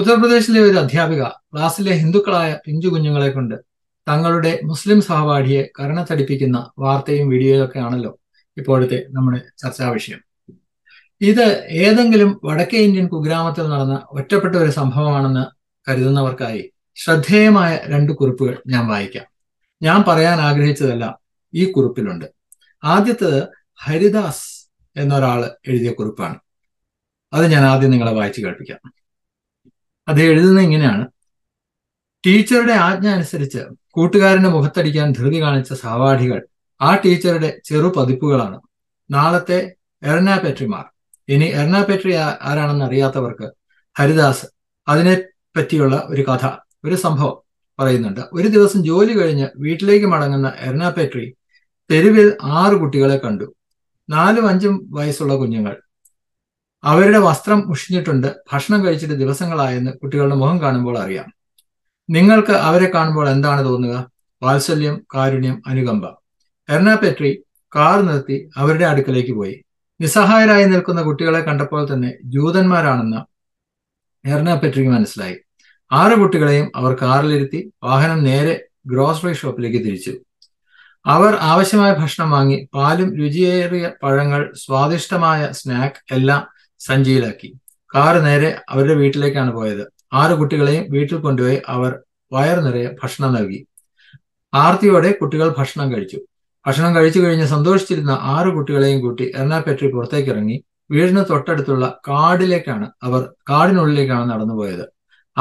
ഉത്തർപ്രദേശിലെ ഒരു അധ്യാപിക ക്ലാസ്സിലെ ഹിന്ദുക്കളായ പിഞ്ചു കുഞ്ഞുങ്ങളെ കൊണ്ട് തങ്ങളുടെ മുസ്ലിം സഹപാഠിയെ കരണത്തടിപ്പിക്കുന്ന വാർത്തയും വീഡിയോയൊക്കെ ആണല്ലോ ഇപ്പോഴത്തെ നമ്മുടെ ചർച്ചാ വിഷയം ഇത് ഏതെങ്കിലും വടക്കേ ഇന്ത്യൻ കുഗ്രാമത്തിൽ നടന്ന ഒറ്റപ്പെട്ട ഒരു സംഭവമാണെന്ന് കരുതുന്നവർക്കായി ശ്രദ്ധേയമായ രണ്ട് കുറിപ്പുകൾ ഞാൻ വായിക്കാം ഞാൻ പറയാൻ ആഗ്രഹിച്ചതെല്ലാം ഈ കുറിപ്പിലുണ്ട് ആദ്യത്തത് ഹരിദാസ് എന്നൊരാൾ എഴുതിയ കുറിപ്പാണ് അത് ഞാൻ ആദ്യം നിങ്ങളെ വായിച്ചു കേൾപ്പിക്കാം അത് എഴുതുന്ന ഇങ്ങനെയാണ് ടീച്ചറുടെ ആജ്ഞ അനുസരിച്ച് കൂട്ടുകാരന്റെ മുഖത്തടിക്കാൻ ധൃതി കാണിച്ച സഹപാഠികൾ ആ ടീച്ചറുടെ ചെറു പതിപ്പുകളാണ് നാളത്തെ എർണാപെട്രിമാർ ഇനി എർണാപെട്രി ആരാണെന്ന് അറിയാത്തവർക്ക് ഹരിദാസ് അതിനെ പറ്റിയുള്ള ഒരു കഥ ഒരു സംഭവം പറയുന്നുണ്ട് ഒരു ദിവസം ജോലി കഴിഞ്ഞ് വീട്ടിലേക്ക് മടങ്ങുന്ന എർണാപെട്രി തെരുവിൽ ആറ് കുട്ടികളെ കണ്ടു നാലും അഞ്ചും വയസ്സുള്ള കുഞ്ഞുങ്ങൾ അവരുടെ വസ്ത്രം ഉഷിഞ്ഞിട്ടുണ്ട് ഭക്ഷണം കഴിച്ചിട്ട് ദിവസങ്ങളായെന്ന് കുട്ടികളുടെ മുഖം കാണുമ്പോൾ അറിയാം നിങ്ങൾക്ക് അവരെ കാണുമ്പോൾ എന്താണ് തോന്നുക വാത്സല്യം കാരുണ്യം അനുകമ്പ എർണാപെട്രി കാർ നിർത്തി അവരുടെ അടുക്കലേക്ക് പോയി നിസ്സഹായരായി നിൽക്കുന്ന കുട്ടികളെ കണ്ടപ്പോൾ തന്നെ ജൂതന്മാരാണെന്ന് എർണാപെട്രിക്ക് മനസ്സിലായി ആറ് കുട്ടികളെയും അവർ കാറിലിരുത്തി വാഹനം നേരെ ഗ്രോസറി ഷോപ്പിലേക്ക് തിരിച്ചു അവർ ആവശ്യമായ ഭക്ഷണം വാങ്ങി പാലും രുചിയേറിയ പഴങ്ങൾ സ്വാദിഷ്ടമായ സ്നാക്ക് എല്ലാം സഞ്ചിയിലാക്കി കാറ് നേരെ അവരുടെ വീട്ടിലേക്കാണ് പോയത് ആറ് കുട്ടികളെയും വീട്ടിൽ കൊണ്ടുപോയി അവർ വയർ നിറയെ ഭക്ഷണം നൽകി ആർത്തിയോടെ കുട്ടികൾ ഭക്ഷണം കഴിച്ചു ഭക്ഷണം കഴിച്ചു കഴിഞ്ഞ് സന്തോഷിച്ചിരുന്ന ആറ് കുട്ടികളെയും കൂട്ടി എറണാപെറ്റി പുറത്തേക്ക് ഇറങ്ങി വീടിന് തൊട്ടടുത്തുള്ള കാടിലേക്കാണ് അവർ കാടിനുള്ളിലേക്കാണ് നടന്നുപോയത്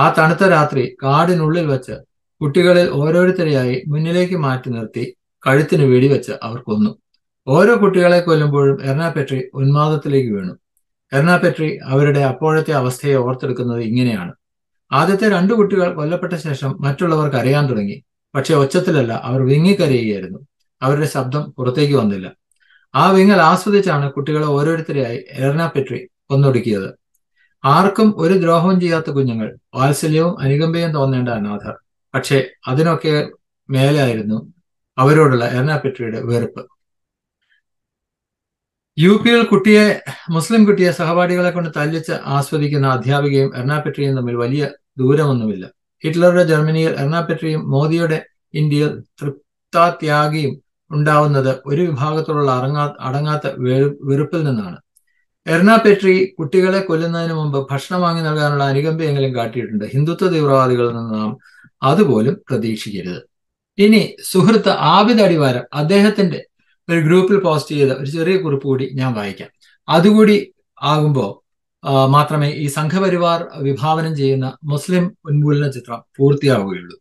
ആ തണുത്ത രാത്രി കാടിനുള്ളിൽ വെച്ച് കുട്ടികളിൽ ഓരോരുത്തരെയായി മുന്നിലേക്ക് മാറ്റി നിർത്തി കഴുത്തിന് വെടിവെച്ച് അവർ കൊന്നു ഓരോ കുട്ടികളെ കൊല്ലുമ്പോഴും എറണാപെറ്റി ഉന്മാദത്തിലേക്ക് വീണു എറണാപെട്രി അവരുടെ അപ്പോഴത്തെ അവസ്ഥയെ ഓർത്തെടുക്കുന്നത് ഇങ്ങനെയാണ് ആദ്യത്തെ രണ്ടു കുട്ടികൾ കൊല്ലപ്പെട്ട ശേഷം മറ്റുള്ളവർ കരയാൻ തുടങ്ങി പക്ഷെ ഒച്ചത്തിലല്ല അവർ വിങ്ങിക്കരയുകയായിരുന്നു അവരുടെ ശബ്ദം പുറത്തേക്ക് വന്നില്ല ആ വിങ്ങൽ ആസ്വദിച്ചാണ് കുട്ടികളെ ഓരോരുത്തരെയായി എറണാപെട്രി കൊന്നൊടുക്കിയത് ആർക്കും ഒരു ദ്രോഹവും ചെയ്യാത്ത കുഞ്ഞുങ്ങൾ വാത്സല്യവും അനുകമ്പയും തോന്നേണ്ട അനാഥർ പക്ഷേ അതിനൊക്കെ മേലായിരുന്നു അവരോടുള്ള എറണാപെട്രിയുടെ വെറുപ്പ് യു പിയിൽ കുട്ടിയെ മുസ്ലിം കുട്ടിയെ സഹപാഠികളെ കൊണ്ട് തല്ലിച്ച് ആസ്വദിക്കുന്ന അധ്യാപികയും എർണാപെട്രിയും തമ്മിൽ വലിയ ദൂരമൊന്നുമില്ല ഹിറ്റ്ലറുടെ ജർമ്മനിയിൽ എർണാപെട്രിയും മോദിയുടെ ഇന്ത്യയിൽ തൃപ്താത്യാഗിയും ഉണ്ടാവുന്നത് ഒരു വിഭാഗത്തോടുള്ള അറങ്ങാ അടങ്ങാത്ത വെറുപ്പിൽ നിന്നാണ് എർണാപെട്രി കുട്ടികളെ കൊല്ലുന്നതിന് മുമ്പ് ഭക്ഷണം വാങ്ങി നൽകാനുള്ള അനുകമ്പയെങ്കിലും കാട്ടിയിട്ടുണ്ട് ഹിന്ദുത്വ തീവ്രവാദികളിൽ നിന്ന് നാം അതുപോലും പ്രതീക്ഷിക്കരുത് ഇനി സുഹൃത്ത് ആബിദ് അടിവാരം അദ്ദേഹത്തിന്റെ ഒരു ഗ്രൂപ്പിൽ പോസ്റ്റ് ചെയ്ത ഒരു ചെറിയ കുറിപ്പ് കൂടി ഞാൻ വായിക്കാം അതുകൂടി ആകുമ്പോൾ മാത്രമേ ഈ സംഘപരിവാർ വിഭാവനം ചെയ്യുന്ന മുസ്ലിം ഉന്മൂലന ചിത്രം പൂർത്തിയാവുകയുള്ളൂ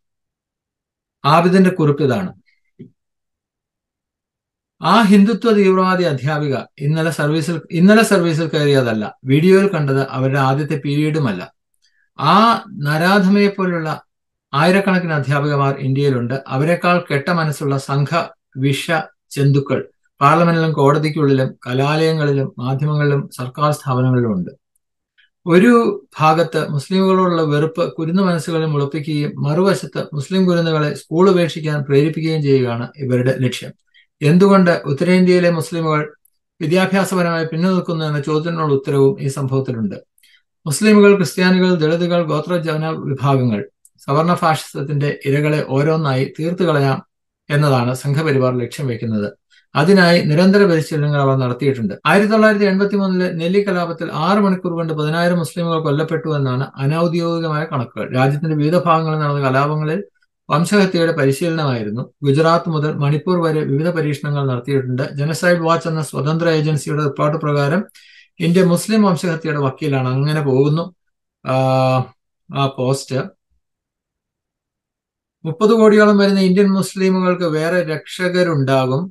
ആബിദിന്റെ കുറിപ്പ് ഇതാണ് ആ ഹിന്ദുത്വ തീവ്രവാദി അധ്യാപിക ഇന്നലെ സർവീസിൽ ഇന്നലെ സർവീസിൽ കയറിയതല്ല വീഡിയോയിൽ കണ്ടത് അവരുടെ ആദ്യത്തെ പീരീഡുമല്ല ആ നരാധമയെ പോലുള്ള ആയിരക്കണക്കിന് അധ്യാപികമാർ ഇന്ത്യയിലുണ്ട് അവരെക്കാൾ കെട്ട മനസ്സുള്ള സംഘ വിഷ ജന്തുക്കൾ പാർലമെന്റിലും കോടതിക്കുള്ളിലും കലാലയങ്ങളിലും മാധ്യമങ്ങളിലും സർക്കാർ സ്ഥാപനങ്ങളിലും ഉണ്ട് ഒരു ഭാഗത്ത് മുസ്ലിമുകളോടുള്ള വെറുപ്പ് കുരുന്ന മനസ്സുകളെ മുളപ്പിക്കുകയും മറുവശത്ത് മുസ്ലിം കുരുന്നുകളെ സ്കൂൾ ഉപേക്ഷിക്കാൻ പ്രേരിപ്പിക്കുകയും ചെയ്യുകയാണ് ഇവരുടെ ലക്ഷ്യം എന്തുകൊണ്ട് ഉത്തരേന്ത്യയിലെ മുസ്ലിമുകൾ വിദ്യാഭ്യാസപരമായി പിന്നുനിൽക്കുന്നു എന്ന ചോദ്യത്തിനുള്ള ഉത്തരവും ഈ സംഭവത്തിലുണ്ട് മുസ്ലിമുകൾ ക്രിസ്ത്യാനികൾ ദളിതുകൾ ഗോത്ര ജന വിഭാഗങ്ങൾ സവർണ ഫാഷിസത്തിന്റെ ഇരകളെ ഓരോന്നായി തീർത്തു കളയാം എന്നതാണ് സംഘപരിവാർ ലക്ഷ്യം വയ്ക്കുന്നത് അതിനായി നിരന്തര പരിശീലനങ്ങൾ അവർ നടത്തിയിട്ടുണ്ട് ആയിരത്തി തൊള്ളായിരത്തി എൺപത്തി മൂന്നിലെ നെല്ലി കലാപത്തിൽ ആറ് മണിക്കൂർ കൊണ്ട് പതിനായിരം മുസ്ലിമുകൾ കൊല്ലപ്പെട്ടു എന്നാണ് അനൌദ്യോഗികമായ കണക്കുകൾ രാജ്യത്തിന്റെ വിവിധ ഭാഗങ്ങളിൽ നടന്ന കലാപങ്ങളിൽ വംശഹത്യയുടെ പരിശീലനമായിരുന്നു ഗുജറാത്ത് മുതൽ മണിപ്പൂർ വരെ വിവിധ പരീക്ഷണങ്ങൾ നടത്തിയിട്ടുണ്ട് ജനസൈഡ് വാച്ച് എന്ന സ്വതന്ത്ര ഏജൻസിയുടെ റിപ്പോർട്ട് പ്രകാരം ഇന്ത്യ മുസ്ലിം വംശഹത്യയുടെ വക്കീലാണ് അങ്ങനെ പോകുന്നു ആ പോസ്റ്റ് മുപ്പത് കോടിയോളം വരുന്ന ഇന്ത്യൻ മുസ്ലിമുകൾക്ക് വേറെ രക്ഷകരുണ്ടാകും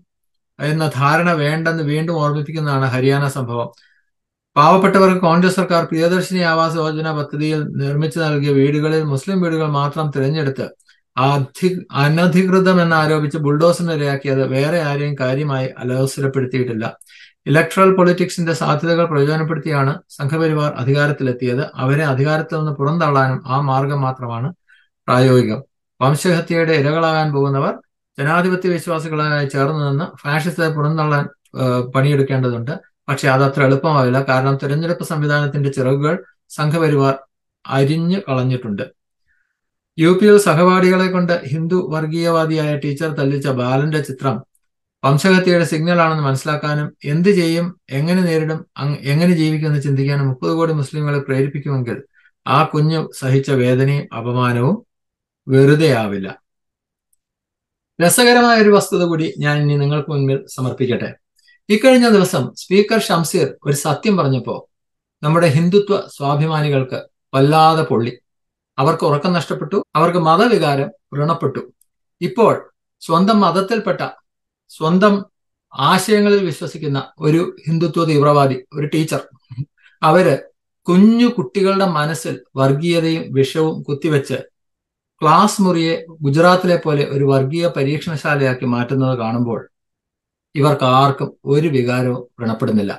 എന്ന ധാരണ വേണ്ടെന്ന് വീണ്ടും ഓർമ്മിപ്പിക്കുന്നതാണ് ഹരിയാന സംഭവം പാവപ്പെട്ടവർക്ക് കോൺഗ്രസ് സർക്കാർ പ്രിയദർശിനി ആവാസ് യോജന പദ്ധതിയിൽ നിർമ്മിച്ചു നൽകിയ വീടുകളിൽ മുസ്ലിം വീടുകൾ മാത്രം തിരഞ്ഞെടുത്ത് അധി അനധികൃതമെന്ന് ആരോപിച്ച് ബുൾഡോസറിനിരയാക്കിയത് വേറെ ആരെയും കാര്യമായി അലോസരപ്പെടുത്തിയിട്ടില്ല ഇലക്ട്രൽ പൊളിറ്റിക്സിന്റെ സാധ്യതകൾ പ്രയോജനപ്പെടുത്തിയാണ് സംഘപരിവാർ അധികാരത്തിലെത്തിയത് അവരെ അധികാരത്തിൽ നിന്ന് പുറന്തള്ളാനും ആ മാർഗം മാത്രമാണ് പ്രായോഗികം വംശഹത്യയുടെ ഇരകളാകാൻ പോകുന്നവർ ജനാധിപത്യ വിശ്വാസികളായി ചേർന്ന് നിന്ന് ഫാഷിസത്തെ പുറന്തള്ളാൻ പണിയെടുക്കേണ്ടതുണ്ട് പക്ഷെ അത് അത്ര എളുപ്പമാവില്ല കാരണം തിരഞ്ഞെടുപ്പ് സംവിധാനത്തിന്റെ ചിറകുകൾ സംഘപരിവാർ അരിഞ്ഞു കളഞ്ഞിട്ടുണ്ട് യു എൽ സഹപാഠികളെ കൊണ്ട് ഹിന്ദു വർഗീയവാദിയായ ടീച്ചർ തല്ലിച്ച ബാലന്റെ ചിത്രം വംശഹത്യയുടെ ആണെന്ന് മനസ്സിലാക്കാനും എന്ത് ചെയ്യും എങ്ങനെ നേരിടും എങ്ങനെ ജീവിക്കുമെന്ന് ചിന്തിക്കാനും മുപ്പത് കോടി മുസ്ലിങ്ങളെ പ്രേരിപ്പിക്കുമെങ്കിൽ ആ കുഞ്ഞു സഹിച്ച വേദനയും അപമാനവും വെറുതെ ആവില്ല രസകരമായ ഒരു വസ്തുത കൂടി ഞാൻ ഇനി നിങ്ങൾക്ക് മുന്നിൽ സമർപ്പിക്കട്ടെ ഇക്കഴിഞ്ഞ ദിവസം സ്പീക്കർ ഷംസീർ ഒരു സത്യം പറഞ്ഞപ്പോൾ നമ്മുടെ ഹിന്ദുത്വ സ്വാഭിമാനികൾക്ക് വല്ലാതെ പൊള്ളി അവർക്ക് ഉറക്കം നഷ്ടപ്പെട്ടു അവർക്ക് മതവികാരം വൃണപ്പെട്ടു ഇപ്പോൾ സ്വന്തം മതത്തിൽപ്പെട്ട സ്വന്തം ആശയങ്ങളിൽ വിശ്വസിക്കുന്ന ഒരു ഹിന്ദുത്വ തീവ്രവാദി ഒരു ടീച്ചർ അവര് കുഞ്ഞു കുട്ടികളുടെ മനസ്സിൽ വർഗീയതയും വിഷവും കുത്തിവെച്ച് ക്ലാസ് മുറിയെ ഗുജറാത്തിലെ പോലെ ഒരു വർഗീയ പരീക്ഷണശാലയാക്കി മാറ്റുന്നത് കാണുമ്പോൾ ഇവർക്ക് ആർക്കും ഒരു വികാരവും വ്രണപ്പെടുന്നില്ല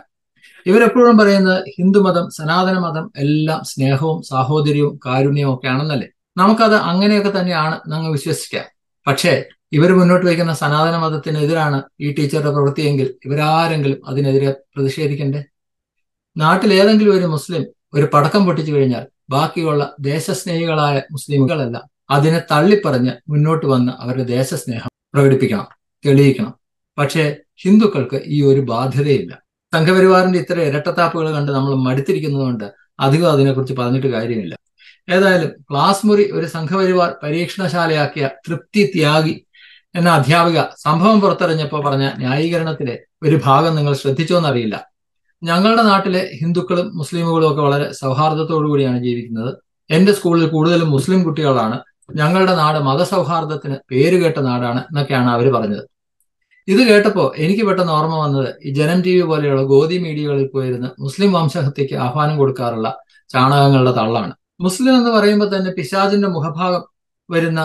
ഇവരെപ്പോഴും പറയുന്നത് ഹിന്ദുമതം മതം എല്ലാം സ്നേഹവും സാഹോദര്യവും കാരുണ്യവും ഒക്കെ ആണെന്നല്ലേ നമുക്കത് അങ്ങനെയൊക്കെ തന്നെയാണ് ഞങ്ങൾ വിശ്വസിക്കാം പക്ഷേ ഇവർ മുന്നോട്ട് വയ്ക്കുന്ന സനാതന മതത്തിനെതിരാണ് ഈ ടീച്ചറുടെ പ്രവൃത്തിയെങ്കിൽ ഇവരാരെങ്കിലും അതിനെതിരെ പ്രതിഷേധിക്കണ്ടേ നാട്ടിൽ ഏതെങ്കിലും ഒരു മുസ്ലിം ഒരു പടക്കം പൊട്ടിച്ചു കഴിഞ്ഞാൽ ബാക്കിയുള്ള ദേശസ്നേഹികളായ മുസ്ലിമുകളെല്ലാം അതിനെ തള്ളിപ്പറഞ്ഞ് മുന്നോട്ട് വന്ന് അവരുടെ ദേശസ്നേഹം പ്രകടിപ്പിക്കണം തെളിയിക്കണം പക്ഷേ ഹിന്ദുക്കൾക്ക് ഈ ഒരു ബാധ്യതയില്ല സംഘപരിവാറിന്റെ ഇത്ര ഇരട്ടത്താപ്പുകൾ കണ്ട് നമ്മൾ മടുത്തിരിക്കുന്നതുകൊണ്ട് അധികം അതിനെക്കുറിച്ച് പറഞ്ഞിട്ട് കാര്യമില്ല ഏതായാലും ക്ലാസ് മുറി ഒരു സംഘപരിവാർ പരീക്ഷണശാലയാക്കിയ തൃപ്തി ത്യാഗി എന്ന അധ്യാപിക സംഭവം പുറത്തിറങ്ങിയപ്പോൾ പറഞ്ഞ ന്യായീകരണത്തിലെ ഒരു ഭാഗം നിങ്ങൾ ശ്രദ്ധിച്ചോ എന്നറിയില്ല ഞങ്ങളുടെ നാട്ടിലെ ഹിന്ദുക്കളും മുസ്ലിമുകളും ഒക്കെ വളരെ സൗഹാർദ്ദത്തോടു കൂടിയാണ് ജീവിക്കുന്നത് എന്റെ സ്കൂളിൽ കൂടുതലും മുസ്ലിം കുട്ടികളാണ് ഞങ്ങളുടെ നാട് മതസൗഹാർദ്ദത്തിന് പേരുകേട്ട നാടാണ് എന്നൊക്കെയാണ് അവർ പറഞ്ഞത് ഇത് കേട്ടപ്പോൾ എനിക്ക് പെട്ടെന്ന് ഓർമ്മ വന്നത് ഈ ജനം ടി വി പോലെയുള്ള ഗോതി മീഡിയകളിൽ പോയിരുന്ന് മുസ്ലിം വംശഹത്യക്ക് ആഹ്വാനം കൊടുക്കാറുള്ള ചാണകങ്ങളുടെ തള്ളാണ് മുസ്ലിം എന്ന് പറയുമ്പോൾ തന്നെ പിശാചിന്റെ മുഖഭാഗം വരുന്ന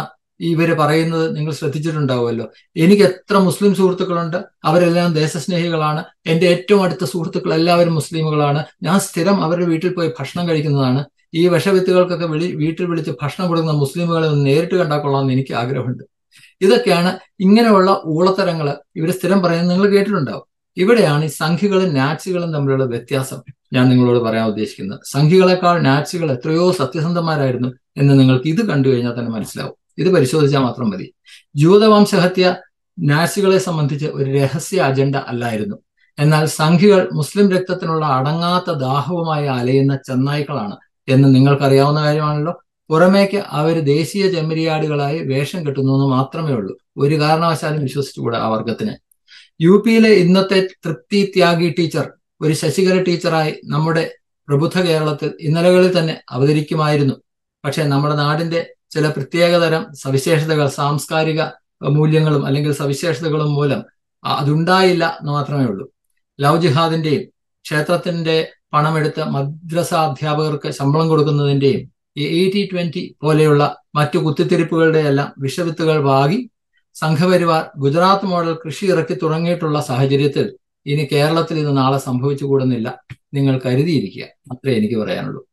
ഇവർ പറയുന്നത് നിങ്ങൾ ശ്രദ്ധിച്ചിട്ടുണ്ടാവുമല്ലോ എനിക്ക് എത്ര മുസ്ലിം സുഹൃത്തുക്കളുണ്ട് അവരെല്ലാം ദേശസ്നേഹികളാണ് എൻ്റെ ഏറ്റവും അടുത്ത സുഹൃത്തുക്കൾ എല്ലാവരും മുസ്ലിമുകളാണ് ഞാൻ സ്ഥിരം അവരുടെ വീട്ടിൽ പോയി ഭക്ഷണം കഴിക്കുന്നതാണ് ഈ വിഷവിത്തുകൾക്കൊക്കെ വിളി വീട്ടിൽ വിളിച്ച് ഭക്ഷണം കൊടുക്കുന്ന മുസ്ലിമുകളെ ഒന്ന് നേരിട്ട് കണ്ടാൽ എന്ന് എനിക്ക് ആഗ്രഹമുണ്ട് ഇതൊക്കെയാണ് ഇങ്ങനെയുള്ള ഊളത്തരങ്ങൾ ഇവർ സ്ഥിരം പറയുന്നത് നിങ്ങൾ കേട്ടിട്ടുണ്ടാവും ഇവിടെയാണ് ഈ സംഖ്യകളും നാച്ചുകളും തമ്മിലുള്ള വ്യത്യാസം ഞാൻ നിങ്ങളോട് പറയാൻ ഉദ്ദേശിക്കുന്നത് സംഖികളെക്കാൾ നാച്ചുകൾ എത്രയോ സത്യസന്ധമാരായിരുന്നു എന്ന് നിങ്ങൾക്ക് ഇത് കണ്ടു കഴിഞ്ഞാൽ തന്നെ മനസ്സിലാവും ഇത് പരിശോധിച്ചാൽ മാത്രം മതി ജൂതവംശഹത്യ നാസികളെ സംബന്ധിച്ച് ഒരു രഹസ്യ അജണ്ട അല്ലായിരുന്നു എന്നാൽ സംഖികൾ മുസ്ലിം രക്തത്തിനുള്ള അടങ്ങാത്ത ദാഹവുമായി അലയുന്ന ചെന്നായ്ക്കളാണ് എന്ന് നിങ്ങൾക്കറിയാവുന്ന കാര്യമാണല്ലോ പുറമേക്ക് അവർ ദേശീയ ചെമ്മരിയാടുകളായി വേഷം കെട്ടുന്നു എന്ന് മാത്രമേ ഉള്ളൂ ഒരു കാരണവശാലും വിശ്വസിച്ചുകൂടെ ആ വർഗത്തിന് യു പിയിലെ ഇന്നത്തെ തൃപ്തി ത്യാഗി ടീച്ചർ ഒരു ശശികല ടീച്ചറായി നമ്മുടെ പ്രബുദ്ധ കേരളത്തിൽ ഇന്നലകളിൽ തന്നെ അവതരിക്കുമായിരുന്നു പക്ഷേ നമ്മുടെ നാടിന്റെ ചില പ്രത്യേകതരം സവിശേഷതകൾ സാംസ്കാരിക മൂല്യങ്ങളും അല്ലെങ്കിൽ സവിശേഷതകളും മൂലം അതുണ്ടായില്ല എന്ന് മാത്രമേ ഉള്ളൂ ലവ് ജിഹാദിന്റെയും ക്ഷേത്രത്തിന്റെ പണമെടുത്ത് മദ്രസ അധ്യാപകർക്ക് ശമ്പളം കൊടുക്കുന്നതിന്റെയും എയ്റ്റി ട്വന്റി പോലെയുള്ള മറ്റു കുത്തിത്തിരിപ്പുകളുടെ എല്ലാം വിഷവിത്തുകൾ വാങ്ങി സംഘപരിവാർ ഗുജറാത്ത് മോഡൽ കൃഷി ഇറക്കി തുടങ്ങിയിട്ടുള്ള സാഹചര്യത്തിൽ ഇനി കേരളത്തിൽ ഇത് നാളെ സംഭവിച്ചു കൂടുന്നില്ല നിങ്ങൾ കരുതിയിരിക്കുക അത്രേ എനിക്ക് പറയാനുള്ളൂ